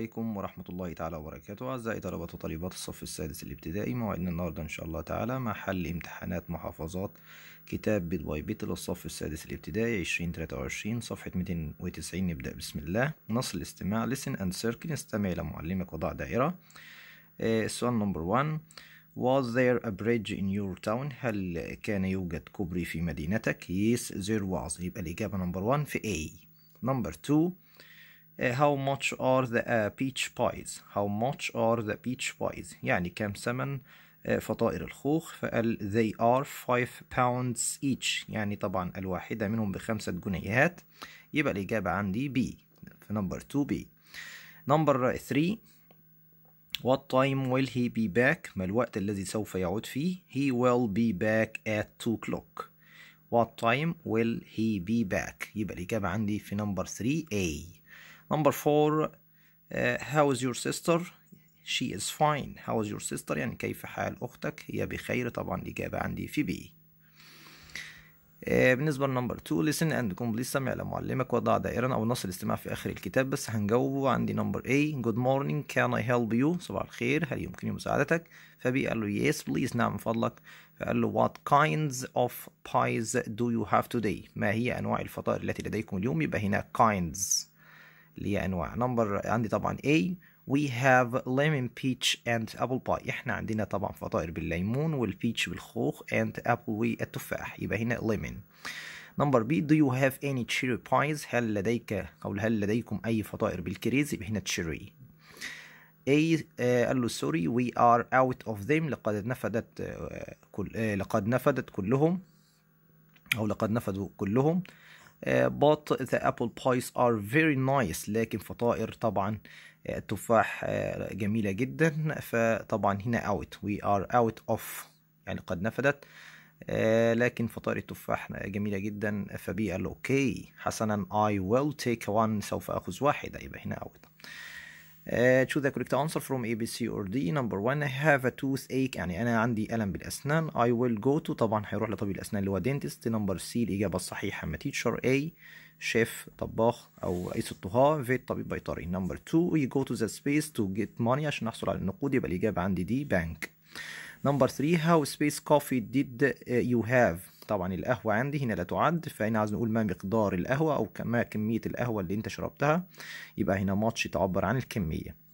عليكم ورحمة الله تعالى وبركاته أعزائي طلبة وطالبات الصف السادس الابتدائي موعدنا النهاردة إن شاء الله تعالى مع حل امتحانات محافظات كتاب بيت باي بيت للصف السادس الابتدائي عشرين تلاتة وعشرين صفحة ميتين وتسعين نبدأ بسم الله نص الاستماع listen and circle استمع إلى معلمك وضع دائرة السؤال نمبر 1 Was there a bridge in your town؟ هل كان يوجد كوبري في مدينتك؟ Yes there was يبقى الإجابة نمبر 1 في A نمبر 2 how much are the peach pies how much are the peach pies يعني كم ثمن فطائر الخوخ فقال they are five pounds each يعني طبعا الواحدة منهم بخمسة جنيهات يبقى الإجابة عندي B في نمبر 2 B نمبر 3 What time will he be back ما الوقت الذي سوف يعود فيه he will be back at 2 o'clock What time will he be back يبقى الإجابة عندي في نمبر 3 A نمبر فور هاو از يور سيستر شي از فاين هاو از يور سيستر يعني كيف حال اختك هي بخير طبعا الاجابه عندي في بي uh, بالنسبة لنمبر 2 لسن اند كومبليت سمع لمعلمك وضع دائرا أو نص الاستماع في آخر الكتاب بس هنجاوبه عندي نمبر A جود مورنينج كان أي هيلب يو صباح الخير هل يمكنني مساعدتك فبي قال له يس بليز نعم من فضلك فقال له what kinds of pies do you have today ما هي أنواع الفطائر التي لديكم اليوم يبقى هنا kinds اللي هي انواع نمبر عندي طبعا A we have lemon peach and apple pie احنا عندنا طبعا فطائر بالليمون والبيتش بالخوخ and apple والتفاح يبقى هنا lemon نمبر B do you have any cherry pies هل لديك او هل لديكم اي فطائر بالكريز يبقى هنا cherry A uh, قال له سوري we are out of them لقد نفدت uh, كل uh, لقد نفدت كلهم او لقد نفدوا كلهم آه، but the apple pies are very nice لكن فطائر طبعا التفاح آه، آه، جميلة جدا فطبعا هنا out we are out of يعني قد نفدت لكن فطائر التفاح جميلة جدا فبي قال اوكي حسنا I will take one سوف أخذ واحدة يبقى هنا out Uh, choose the correct answer from A, B, C or D number one I have a toothache يعني أنا عندي ألم بالأسنان I will go to طبعا هيروح لطبيب الأسنان اللي هو dentist number C الإجابة الصحيحة ما teacher A chef, طباخ أو رئيس الطهاة Vet, طبيب بيطري number two we go to the space to get money عشان نحصل على النقود يبقى الإجابة عندي D, bank number three how space coffee did you have طبعا القهوة عندي هنا لا تعد فهنا عايز نقول ما مقدار القهوة أو ما كمية القهوة اللي أنت شربتها يبقى هنا ماتش تعبر عن الكمية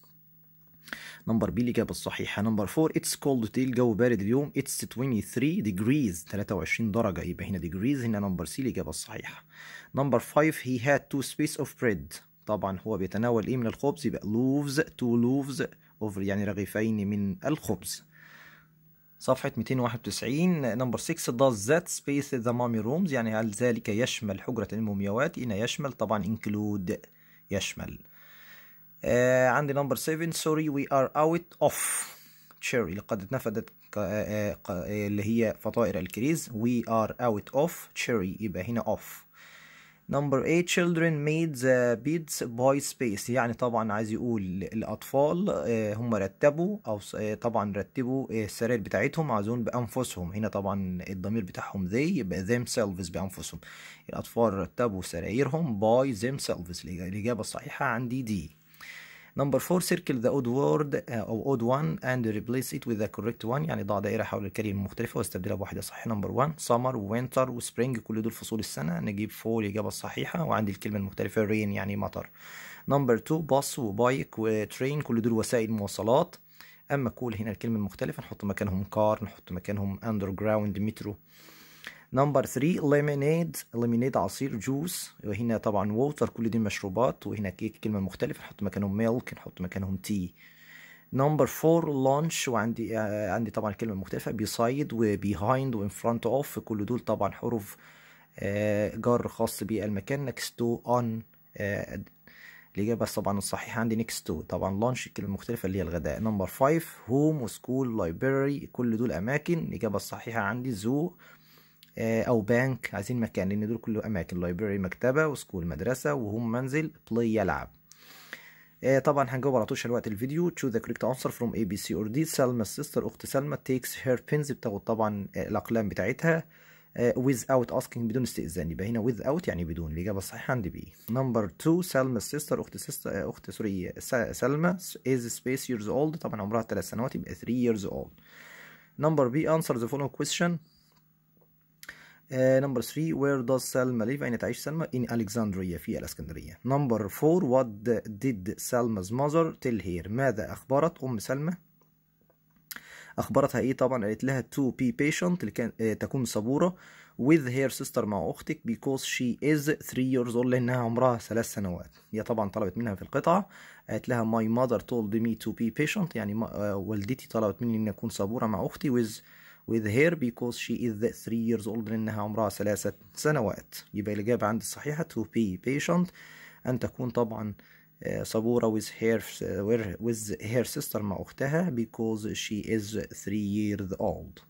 نمبر بي الإجابة الصحيحة نمبر 4 اتس كولد دي الجو بارد اليوم اتس 23 ديجريز 23 درجة يبقى هنا ديجريز هنا نمبر سي الإجابة الصحيحة نمبر 5 هي هاد تو سبيس اوف بريد طبعا هو بيتناول ايه من الخبز يبقى لوفز تو لوفز اوف يعني رغيفين من الخبز صفحة 291 نمبر 6 does that space the mummy rooms يعني هل ذلك يشمل حجرة المومياوات إن يشمل طبعا include يشمل آه عندي نمبر 7 sorry we are out of cherry لقد نفدت آه، آه، آه، اللي هي فطائر الكريز we are out of cherry يبقى هنا off نمبر 8 children made the beds by space يعني طبعا عايز يقول الاطفال آه، هم رتبوا او آه، طبعا رتبوا آه، السراير بتاعتهم عايزون بانفسهم هنا طبعا الضمير بتاعهم they يبقى themselves بانفسهم الاطفال رتبوا سرايرهم by themselves الاجابه الصحيحه عندي دي نمبر 4 سيركل ذا اود وورد او اود 1 اند ريبليس ات وذ ذا كوريكت 1 يعني ضع دائره حول الكلمه المختلفه واستبدلها بواحده صحيحه نمبر 1 سمر وينتر وسبرينج كل دول فصول السنه نجيب فول الاجابه الصحيحه وعندي الكلمه المختلفه رين يعني مطر نمبر 2 باص وبايك وترين كل دول وسائل مواصلات اما كول هنا الكلمه المختلفه نحط مكانهم كار نحط مكانهم اندر جراوند مترو نمبر 3 ليمونيد ليمونيد عصير جوس وهنا طبعا ووتر كل دي مشروبات وهنا كيك كلمه مختلفه نحط مكانهم ميلك نحط مكانهم تي نمبر 4 لانش وعندي آه عندي طبعا كلمه مختلفه بيسايد وبيهايند وان فرونت اوف كل دول طبعا حروف آه جر خاص بالمكان نكست تو اون الإجابة طبعا الصحيحة عندي نكست تو طبعا لانش الكلمة المختلفة اللي هي الغداء نمبر فايف هوم وسكول لايبراري كل دول أماكن الإجابة الصحيحة عندي زو آه، او بانك عايزين مكان لان دول كله اماكن لايبراري مكتبه وسكول مدرسه وهم منزل بلاي يلعب آه، طبعا هنجاوب على طول عشان وقت الفيديو تشو ذا كوريكت انسر فروم اي بي سي اور دي سلمى السيستر اخت سلمى تيكس هير بينز بتاخد طبعا آه، الاقلام بتاعتها ويز اوت اسكينج بدون استئذان يبقى هنا ويز اوت يعني بدون الاجابه الصحيحه عندي بي نمبر 2 سلمى السيستر اخت سيستر اخت سوري سلمى از سبيس ييرز اولد طبعا عمرها 3 سنوات يبقى 3 ييرز اولد نمبر بي انسر ذا فولو كويستشن آه، نمبر 3 وير does سلمى live أين تعيش سلمى in Alexandria في الإسكندرية نمبر 4 what did سلمى's mother tell her ماذا أخبرت أم سلمى أخبرتها إيه طبعا قالت لها to be patient آه، تكون صبورة with her sister مع أختك because she is 3 years old لأنها عمرها 3 سنوات هي طبعا طلبت منها في القطعة قالت لها my mother told me to be patient يعني آه، والدتي طلبت مني إن أكون صبورة مع أختي with with her because she is 3 years old لأنها عمرها ثلاثة سنوات يبقى الإجابة عندي الصحيحة to be patient أن تكون طبعا صبورة with her with her sister مع أختها because she is 3 years old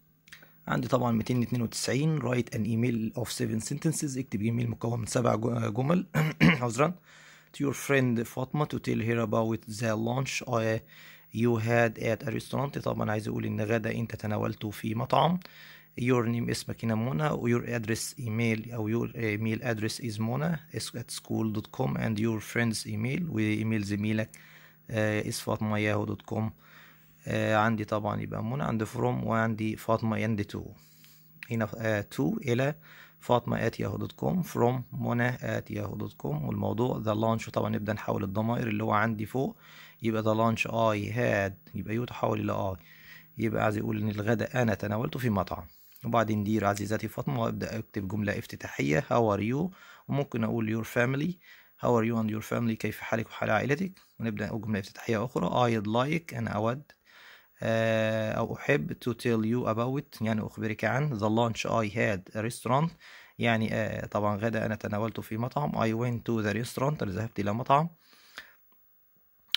عندي طبعا 292 write an email of 7 sentences اكتب ايميل مكون من سبع جمل عذرا to your friend فاطمة to tell her about the launch I You had at a restaurant طبعا عايز اقول ان غدا انت تناولته في مطعم your name اسمك هنا منى your address email او your email address is منى at school.com and your friend's email وايميل زميلك آه، is فاطمه ياهو دوت كوم آه، عندي طبعا يبقى منى عندي from وعندي فاطمه اند تو هنا 2 آه، الى فاطمة at yahoo.com from منى والموضوع ذا لانش طبعا نبدأ نحول الضمائر اللي هو عندي فوق يبقى ذا لانش اي هاد يبقى يو تحول إلى اي يبقى عايز يقول إن الغداء أنا تناولته في مطعم وبعدين دير عزيزتي فاطمة وأبدأ أكتب جملة افتتاحية هاو ار يو وممكن أقول يور فاميلي هاو ار يو اند يور فاميلي كيف حالك وحال عائلتك ونبدأ جملة افتتاحية أخرى I'd like أنا أود آه، أو أحب to tell you about يعني أخبرك عن the lunch I had a restaurant يعني آه، طبعا غدا أنا تناولته في مطعم I went to the restaurant أنا ذهبت إلى مطعم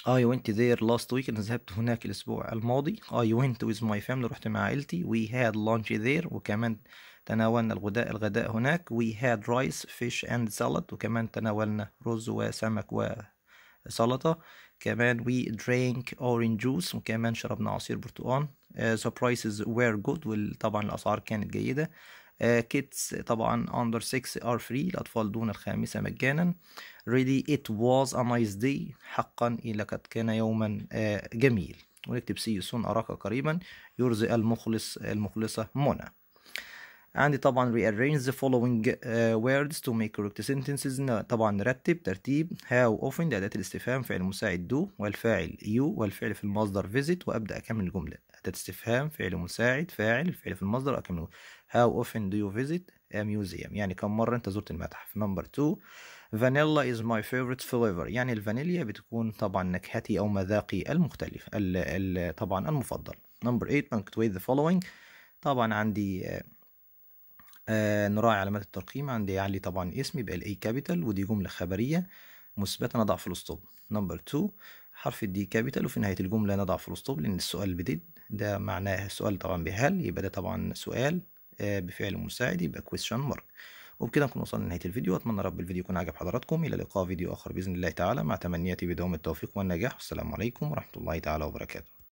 I went there last week أنا ذهبت هناك الأسبوع الماضي I went with my family رحت مع عائلتي we had lunch there وكمان تناولنا الغداء الغداء هناك we had rice fish and salad وكمان تناولنا رز وسمك و سلطة كمان we drank orange juice وكمان شربنا عصير برتقال the آه، prices were good وطبعا الأسعار كانت جيدة آه، kids طبعا under 6 are free الأطفال دون الخامسة مجانا really it was a nice day حقا لقد كان يوما آه، جميل ونكتب سي سون أراك قريبا يرزق المخلص المخلصة منى عندي طبعا rearrange the following uh, words to make correct sentences طبعا نرتب ترتيب how often أداة الاستفهام فعل مساعد do والفاعل you والفعل في المصدر visit وأبدأ أكمل الجملة أداة استفهام فعل مساعد فاعل الفعل في المصدر أكمله how often do you visit a museum يعني كم مرة أنت زرت المتحف number two vanilla is my favorite flavor يعني الفانيليا بتكون طبعا نكهتي أو مذاقي المختلف ال ال طبعا المفضل number eight punctuate the following طبعا عندي آه، آه نراعي علامات الترقيم عندي يعلي طبعا اسمي يبقى الاي كابيتال ودي جمله خبريه مثبته نضع في الاسطوب نمبر 2 حرف الدي كابيتال وفي نهايه الجمله نضع في الاسطوب لان السؤال بديد ده معناه السؤال طبعا بهل يبقى ده طبعا سؤال آه بفعل مساعد يبقى كويسشن مارك وبكده نكون وصلنا لنهايه الفيديو اتمنى رب الفيديو يكون عجب حضراتكم الى لقاء فيديو اخر باذن الله تعالى مع تمنياتي بدوام التوفيق والنجاح والسلام عليكم ورحمه الله تعالى وبركاته